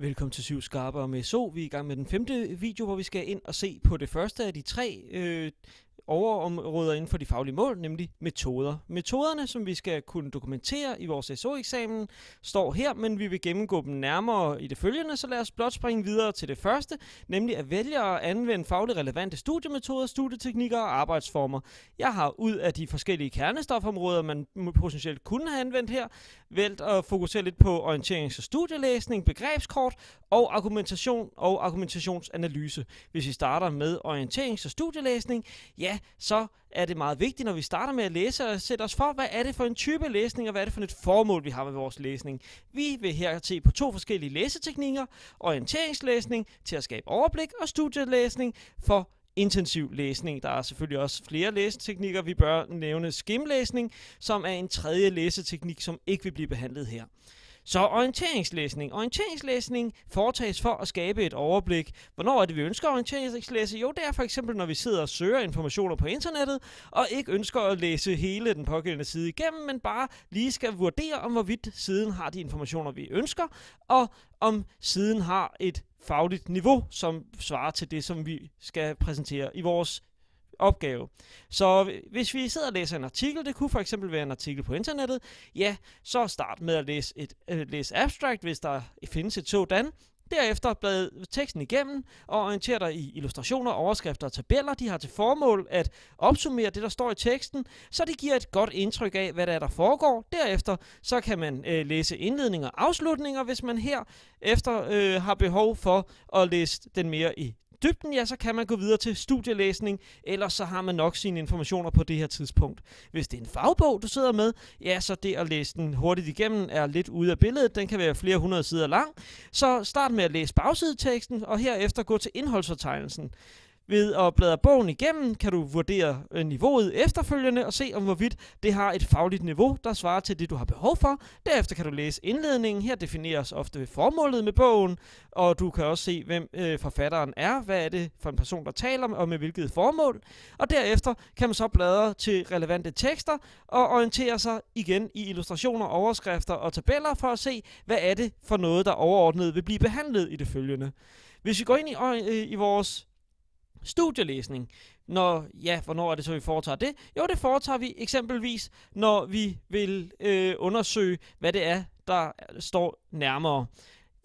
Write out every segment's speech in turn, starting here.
Velkommen til Syv og med So. Vi er i gang med den femte video, hvor vi skal ind og se på det første af de tre øh, overområder inden for de faglige mål, nemlig metoder. Metoderne, som vi skal kunne dokumentere i vores SO-eksamen, står her, men vi vil gennemgå dem nærmere i det følgende, så lad os blot springe videre til det første, nemlig at vælge at anvende fagligt relevante studiemetoder, studieteknikker og arbejdsformer. Jeg har ud af de forskellige kernestofområder, man potentielt kunne have anvendt her, valgt at fokusere lidt på orienterings- og studielæsning, begrebskort og argumentation og argumentationsanalyse. Hvis vi starter med orienterings- og studielæsning, ja, så er det meget vigtigt, når vi starter med at læse, og sætte os for, hvad er det for en type læsning, og hvad er det for et formål, vi har med vores læsning. Vi vil her se på to forskellige læseteknikker, orienteringslæsning til at skabe overblik, og studielæsning for intensiv læsning. Der er selvfølgelig også flere læseteknikker. Vi bør nævne skimlæsning, som er en tredje læseteknik, som ikke vil blive behandlet her. Så orienteringslæsning. Orienteringslæsning foretages for at skabe et overblik. Hvornår er det, vi ønsker orienteringslæse? Jo, det er for eksempel, når vi sidder og søger informationer på internettet, og ikke ønsker at læse hele den pågældende side igennem, men bare lige skal vurdere, om hvorvidt siden har de informationer, vi ønsker, og om siden har et fagligt niveau, som svarer til det, som vi skal præsentere i vores opgave. Så hvis vi sidder og læser en artikel, det kunne for eksempel være en artikel på internettet, ja, så start med at læse, et, øh, læse abstract, hvis der findes et sådan. Derefter blad teksten igennem og orienter dig i illustrationer, overskrifter og tabeller. De har til formål at opsummere det, der står i teksten, så det giver et godt indtryk af, hvad der er, der foregår. Derefter så kan man øh, læse indledninger og afslutninger, hvis man her efter øh, har behov for at læse den mere i dybden, ja, så kan man gå videre til studielæsning, ellers så har man nok sine informationer på det her tidspunkt. Hvis det er en fagbog, du sidder med, ja, så det at læse den hurtigt igennem er lidt ude af billedet. Den kan være flere hundrede sider lang. Så start med at læse bagsideteksten, og herefter gå til indholdsfortegnelsen. Ved at bladre bogen igennem, kan du vurdere øh, niveauet efterfølgende og se, om hvorvidt det har et fagligt niveau, der svarer til det, du har behov for. Derefter kan du læse indledningen. Her defineres ofte formålet med bogen, og du kan også se, hvem øh, forfatteren er, hvad er det for en person, der taler om, og med hvilket formål. Og derefter kan man så bladre til relevante tekster og orientere sig igen i illustrationer, overskrifter og tabeller for at se, hvad er det for noget, der overordnet vil blive behandlet i det følgende. Hvis vi går ind i, øh, i vores studielæsning. Når, ja, hvornår er det så, vi foretager det? Jo, det foretager vi eksempelvis, når vi vil øh, undersøge, hvad det er, der står nærmere.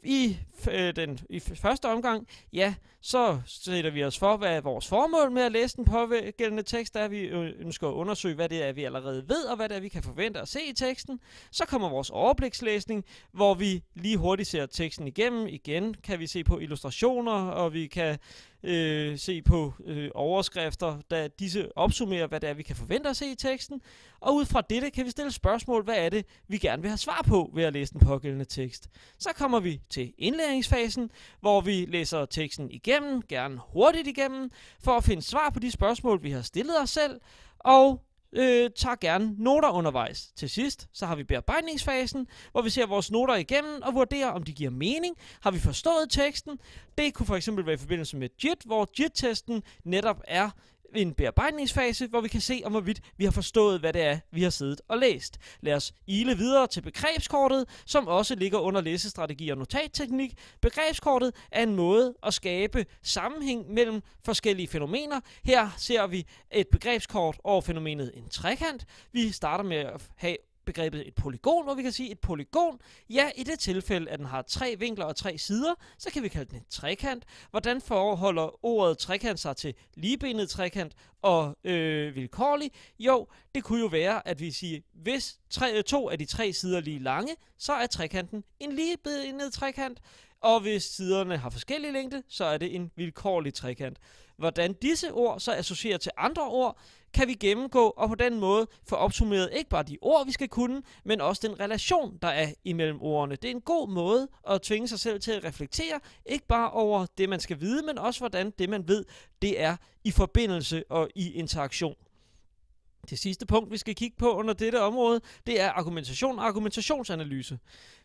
I, øh, den, I første omgang, ja, så sætter vi os for, hvad er vores formål med at læse den pågældende tekst er. Vi øh, ønsker at undersøge, hvad det er, vi allerede ved, og hvad det er, vi kan forvente at se i teksten. Så kommer vores overblikslæsning, hvor vi lige hurtigt ser teksten igennem. Igen kan vi se på illustrationer, og vi kan øh, se på øh, overskrifter, da disse opsummerer, hvad det er, vi kan forvente at se i teksten. Og ud fra dette kan vi stille spørgsmål, hvad er det, vi gerne vil have svar på ved at læse den pågældende tekst. Så kommer vi til indlæringsfasen, hvor vi læser teksten igennem, gerne hurtigt igennem, for at finde svar på de spørgsmål, vi har stillet os selv, og øh, tager gerne noter undervejs. Til sidst, så har vi bearbejdningsfasen, hvor vi ser vores noter igennem og vurderer, om de giver mening. Har vi forstået teksten? Det kunne for eksempel være i forbindelse med JIT, hvor JIT-testen netop er en bearbejdningsfase, hvor vi kan se, om hvorvidt vi har forstået, hvad det er, vi har siddet og læst. Lad os ile videre til begrebskortet, som også ligger under læsestrategi og notatteknik. Begrebskortet er en måde at skabe sammenhæng mellem forskellige fænomener. Her ser vi et begrebskort over fænomenet en trekant. Vi starter med at have begrebet et polygon, hvor vi kan sige, et polygon, ja, i det tilfælde, at den har tre vinkler og tre sider, så kan vi kalde den en trekant. Hvordan forholder ordet trekant sig til ligebenet trekant og øh, vilkårlig? Jo, det kunne jo være, at vi siger, hvis tre, øh, to af de tre sider lige lange, så er trekanten en ligebenet trekant, og hvis siderne har forskellige længde, så er det en vilkårlig trekant hvordan disse ord så associerer til andre ord, kan vi gennemgå og på den måde få opsummeret ikke bare de ord, vi skal kunne, men også den relation, der er imellem ordene. Det er en god måde at tvinge sig selv til at reflektere, ikke bare over det, man skal vide, men også hvordan det, man ved, det er i forbindelse og i interaktion. Det sidste punkt, vi skal kigge på under dette område, det er argumentation og argumentationsanalyse.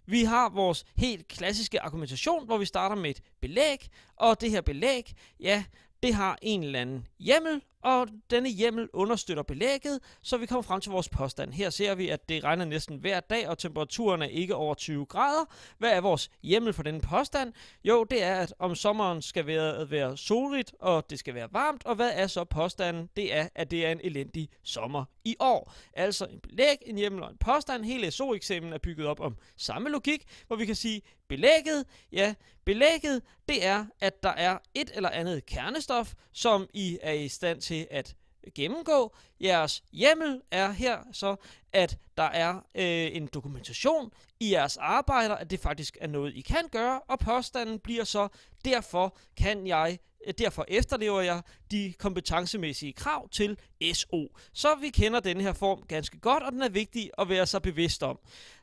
Vi har vores helt klassiske argumentation, hvor vi starter med et belæg, og det her belæg, ja, det har en eller anden hjemmel, og denne hjemmel understøtter belægget, så vi kommer frem til vores påstand. Her ser vi, at det regner næsten hver dag, og temperaturen er ikke over 20 grader. Hvad er vores hjemmel for denne påstand? Jo, det er, at om sommeren skal være, være soligt, og det skal være varmt, og hvad er så påstanden? Det er, at det er en elendig sommer i år. Altså en belæg, en hjemmel og en påstand. Hele SO-eksamen er bygget op om samme logik, hvor vi kan sige, belægget, ja, belægget, det er, at der er et eller andet kernestof, som I er i stand til at gennemgå. Jeres hjemmel er her så, at der er øh, en dokumentation i jeres arbejder, at det faktisk er noget, I kan gøre, og påstanden bliver så, derfor kan jeg øh, derfor efterlever jeg de kompetencemæssige krav til SO. Så vi kender denne her form ganske godt, og den er vigtig at være så bevidst om.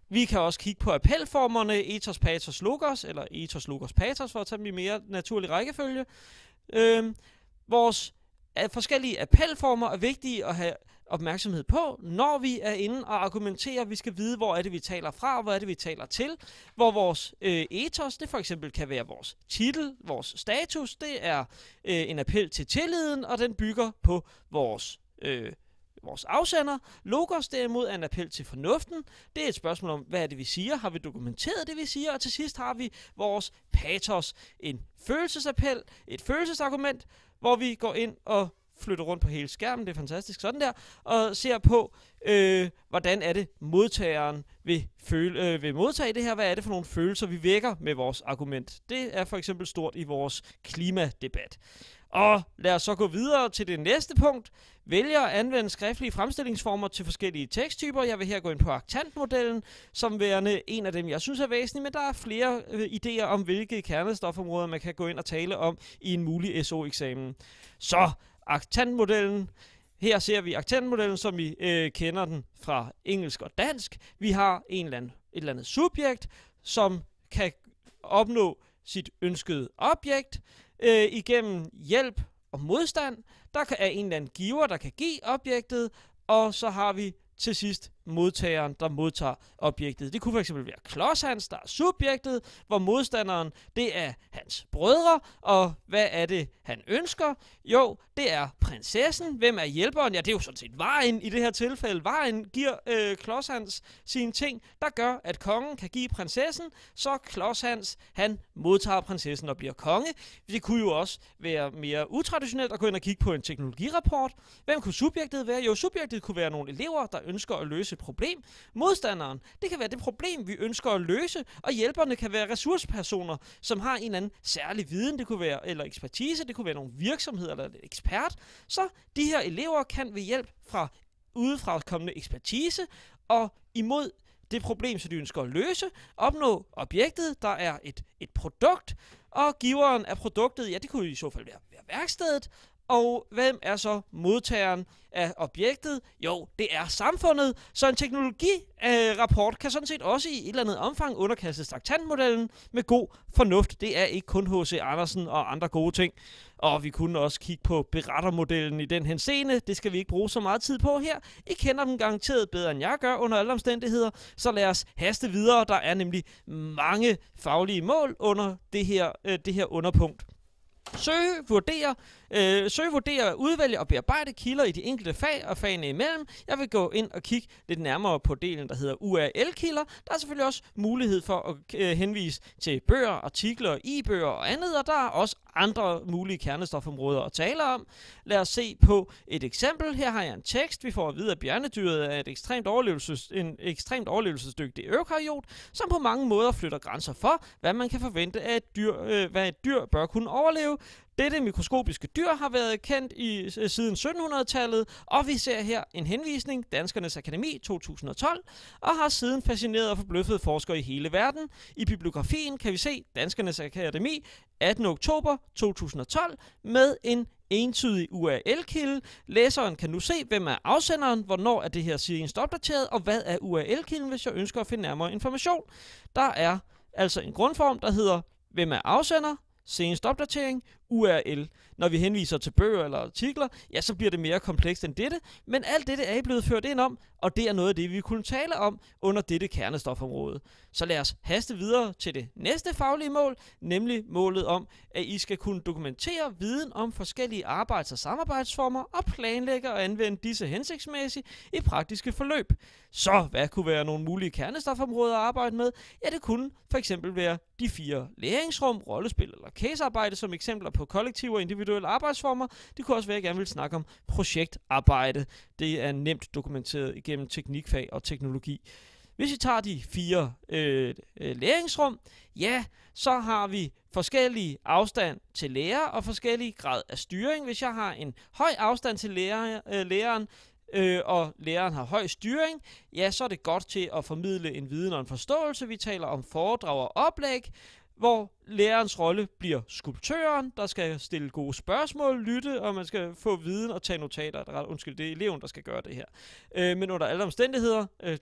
Vi kan også kigge på appelformerne ethos, patos, logos, eller ethos, logos, patos, for at tage dem i mere naturlig rækkefølge. Øh, vores at forskellige appelformer er vigtige at have opmærksomhed på, når vi er inde og argumenterer. Vi skal vide, hvor er det, vi taler fra, og hvor er det, vi taler til. Hvor vores øh, ethos, det for eksempel kan være vores titel, vores status, det er øh, en appel til tilliden, og den bygger på vores øh, vores afsender. Logos derimod er en appel til fornuften. Det er et spørgsmål om, hvad er det, vi siger? Har vi dokumenteret det, vi siger? Og til sidst har vi vores patos, en følelsesappel, et følelsesargument, hvor vi går ind og flytter rundt på hele skærmen, det er fantastisk, sådan der, og ser på, øh, hvordan er det modtageren vil, føle, øh, vil modtage det her, hvad er det for nogle følelser, vi vækker med vores argument. Det er for eksempel stort i vores klimadebat. Og lad os så gå videre til det næste punkt. Vælger at anvende skriftlige fremstillingsformer til forskellige teksttyper. Jeg vil her gå ind på aktantmodellen, som værende en af dem, jeg synes er væsentlig, men der er flere øh, idéer om, hvilke kernestofområder man kan gå ind og tale om i en mulig SO-eksamen. Så aktantmodellen. Her ser vi aktantmodellen, som vi øh, kender den fra engelsk og dansk. Vi har en eller anden, et eller andet subjekt, som kan opnå sit ønskede objekt øh, igennem hjælp og modstand. Der er en eller anden giver, der kan give objektet, og så har vi til sidst modtageren, der modtager objektet. Det kunne fx være Klods Hans, der er subjektet, hvor modstanderen, det er hans brødre, og hvad er det, han ønsker? Jo, det er prinsessen. Hvem er hjælperen? Ja, det er jo sådan set vejen i det her tilfælde. Vejen giver øh, Hans sine ting, der gør, at kongen kan give prinsessen, så Klods Hans, han modtager prinsessen og bliver konge. Det kunne jo også være mere utraditionelt at gå ind og kigge på en teknologirapport. Hvem kunne subjektet være? Jo, subjektet kunne være nogle elever, der ønsker at løse løse problem. Modstanderen, det kan være det problem, vi ønsker at løse, og hjælperne kan være ressourcepersoner, som har en eller anden særlig viden, det kunne være, eller ekspertise, det kunne være nogle virksomheder eller en ekspert. Så de her elever kan ved hjælp fra udefra kommende ekspertise og imod det problem, som de ønsker at løse, opnå objektet, der er et, et produkt, og giveren af produktet, ja, det kunne i så fald være, være værkstedet, og hvem er så modtageren af objektet? Jo, det er samfundet. Så en teknologirapport kan sådan set også i et eller andet omfang underkastes traktantmodellen med god fornuft. Det er ikke kun H.C. Andersen og andre gode ting. Og vi kunne også kigge på berettermodellen i den henseende. Det skal vi ikke bruge så meget tid på her. I kender dem garanteret bedre end jeg gør under alle omstændigheder. Så lad os haste videre. Der er nemlig mange faglige mål under det her, øh, det her underpunkt. Søge, vurdere, Øh, søg, vurdere, udvælge og bearbejde kilder i de enkelte fag og fagene imellem. Jeg vil gå ind og kigge lidt nærmere på delen, der hedder URL-kilder. Der er selvfølgelig også mulighed for at øh, henvise til bøger, artikler, e-bøger og andet, og der er også andre mulige kernestofområder at tale om. Lad os se på et eksempel. Her har jeg en tekst. Vi får at vide, at bjørnedyret er et ekstremt overlevelses, en ekstremt overlevelsesdygtig økariot, som på mange måder flytter grænser for, hvad man kan forvente af et dyr, øh, hvad et dyr bør kunne overleve. Dette mikroskopiske dyr har været kendt i siden 1700-tallet, og vi ser her en henvisning, Danskernes Akademi 2012, og har siden fascineret og forbløffet forskere i hele verden. I bibliografien kan vi se Danskernes Akademi 18. oktober 2012 med en entydig URL-kilde. Læseren kan nu se, hvem er afsenderen, hvornår er det her sidegenst opdateret, og hvad er URL-kilden, hvis jeg ønsker at finde nærmere information. Der er altså en grundform, der hedder, hvem er afsender, senest opdatering, URL. Når vi henviser til bøger eller artikler, ja, så bliver det mere komplekst end dette, men alt dette er I blevet ført ind om, og det er noget af det, vi kunne tale om under dette kernestofområde. Så lad os haste videre til det næste faglige mål, nemlig målet om, at I skal kunne dokumentere viden om forskellige arbejds- og samarbejdsformer og planlægge og anvende disse hensigtsmæssigt i praktiske forløb. Så hvad kunne være nogle mulige kernestofområder at arbejde med? Ja, det kunne for eksempel være de fire læringsrum, rollespil eller casearbejde som eksempler på kollektiv og individuelle arbejdsformer. Det kunne også være, at jeg gerne ville snakke om projektarbejde. Det er nemt dokumenteret igennem teknikfag og teknologi. Hvis vi tager de fire øh, øh, læringsrum, ja, så har vi forskellige afstand til lærer og forskellige grad af styring. Hvis jeg har en høj afstand til lærer, øh, læreren, øh, og læreren har høj styring, ja, så er det godt til at formidle en viden og en forståelse. Vi taler om foredrag og oplæg hvor lærerens rolle bliver skulptøren, der skal stille gode spørgsmål, lytte, og man skal få viden og tage notater. er, undskyld, det er eleven, der skal gøre det her. Øh, men under alle omstændigheder, øh,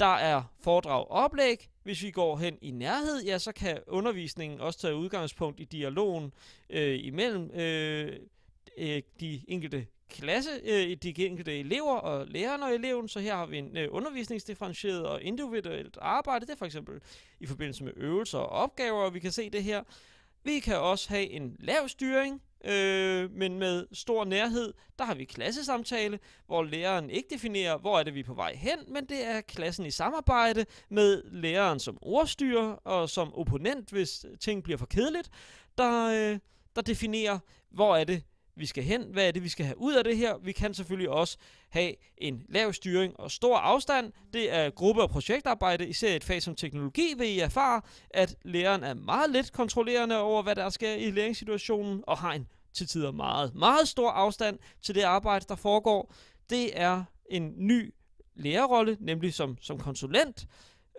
der er foredrag og oplæg. Hvis vi går hen i nærhed, ja, så kan undervisningen også tage udgangspunkt i dialogen øh, imellem øh, øh de enkelte klasse, øh, de enkelte elever og lærer og eleven, så her har vi en øh, undervisningsdifferentieret og individuelt arbejde, det er for eksempel i forbindelse med øvelser og opgaver, og vi kan se det her. Vi kan også have en lav styring, øh, men med stor nærhed. Der har vi klassesamtale, hvor læreren ikke definerer, hvor er det, vi er på vej hen, men det er klassen i samarbejde med læreren som ordstyrer og som opponent, hvis ting bliver for kedeligt, der, øh, der definerer, hvor er det, vi skal hen, hvad er det, vi skal have ud af det her. Vi kan selvfølgelig også have en lav styring og stor afstand. Det er gruppe- og projektarbejde, især et fag som teknologi, vil I erfare, at læreren er meget lidt kontrollerende over, hvad der sker i læringssituationen, og har en til tider meget, meget stor afstand til det arbejde, der foregår. Det er en ny lærerrolle, nemlig som, som konsulent.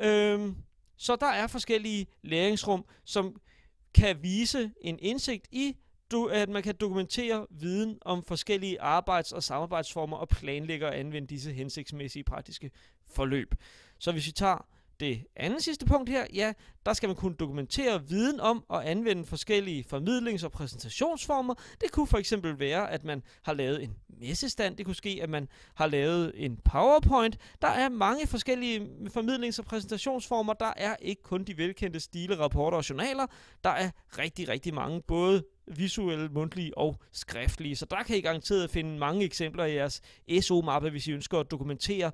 Øhm, så der er forskellige læringsrum, som kan vise en indsigt i du, at man kan dokumentere viden om forskellige arbejds- og samarbejdsformer og planlægge og anvende disse hensigtsmæssige praktiske forløb. Så hvis vi tager det andet sidste punkt her, ja, der skal man kunne dokumentere viden om og anvende forskellige formidlings- og præsentationsformer. Det kunne for eksempel være, at man har lavet en messestand, det kunne ske, at man har lavet en PowerPoint. Der er mange forskellige formidlings- og præsentationsformer. Der er ikke kun de velkendte stile, rapporter og journaler. Der er rigtig, rigtig mange, både visuelle, mundtlige og skriftlige. Så der kan I garanteret finde mange eksempler i jeres SO-mappe, hvis I ønsker at dokumentere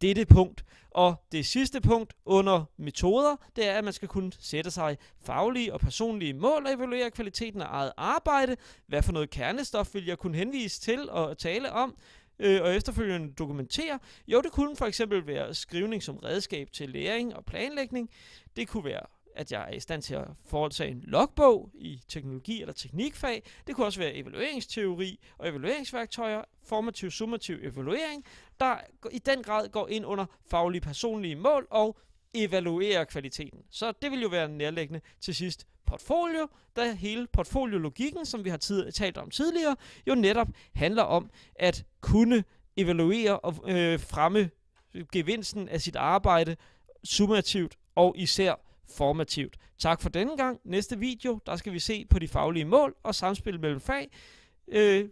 dette punkt. Og det sidste punkt under metoder, det er, at man skal kunne sætte sig faglige og personlige mål og evaluere kvaliteten af eget arbejde. Hvad for noget kernestof vil jeg kunne henvise til og tale om? Øh, og efterfølgende dokumentere. Jo, det kunne for eksempel være skrivning som redskab til læring og planlægning. Det kunne være at jeg er i stand til at foretage en logbog i teknologi eller teknikfag. Det kunne også være evalueringsteori og evalueringsværktøjer, formativ, summativ evaluering, der i den grad går ind under faglige personlige mål og evaluerer kvaliteten. Så det vil jo være nærlæggende til sidst portfolio, da hele portfoliologikken, som vi har tid- talt om tidligere, jo netop handler om at kunne evaluere og øh, fremme gevinsten af sit arbejde summativt og især formativt. Tak for denne gang. Næste video, der skal vi se på de faglige mål og samspil mellem fag. Øh,